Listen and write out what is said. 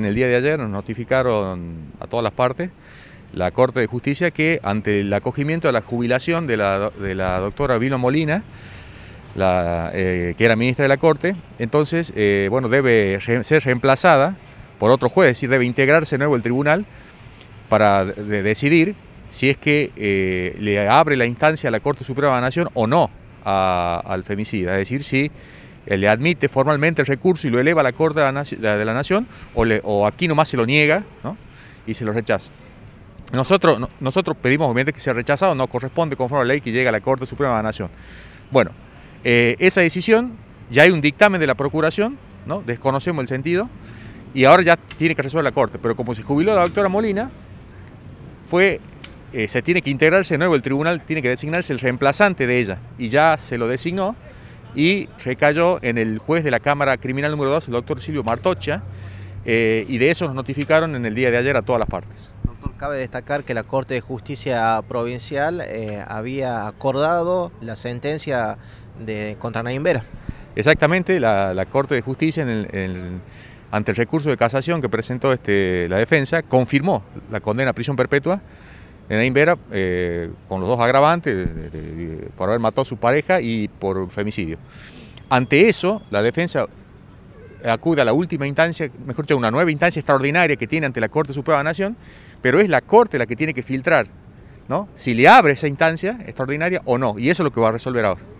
En el día de ayer nos notificaron a todas las partes la Corte de Justicia que ante el acogimiento a la jubilación de la, doctora Vino Molina, eh, que era ministra de la Corte, entonces eh, bueno, debe ser reemplazada por otro juez, es decir, debe integrarse nuevo el tribunal para decidir si es que eh, le abre la instancia a la Corte Suprema de la Nación o no al femicida, es decir, si eh, le admite formalmente el recurso y lo eleva a la Corte de la Nación, o, le, o aquí nomás se lo niega y se lo rechaza. Nosotros, nosotros pedimos obviamente que sea rechazado, no corresponde conforme a la ley que llega a la Corte Suprema de la Nación. Bueno, eh, esa decisión, ya hay un dictamen de la Procuración, ¿no? desconocemos el sentido, y ahora ya tiene que resolver la Corte, pero como se jubiló la doctora Molina, fue eh, se tiene que integrarse de nuevo, el tribunal tiene que designarse el reemplazante de ella y ya se lo designó y recayó en el juez de la Cámara Criminal número 2, el doctor Silvio Martocha, eh, y de eso nos notificaron en el día de ayer a todas las partes. Doctor, cabe destacar que la Corte de Justicia Provincial eh, había acordado la sentencia de, contra Naim Vera. Exactamente, la, Corte de Justicia ante el recurso de casación que presentó este, la defensa confirmó la condena a prisión perpetua en Naim Vera eh, con los dos agravantes por haber matado a su pareja y por femicidio. Ante eso, la defensa acude a la última instancia, mejor dicho, a una nueva instancia extraordinaria que tiene ante la Corte Suprema de Nación, pero es la Corte la que tiene que filtrar, ¿no? Si le abre esa instancia extraordinaria o no, y eso es lo que va a resolver ahora.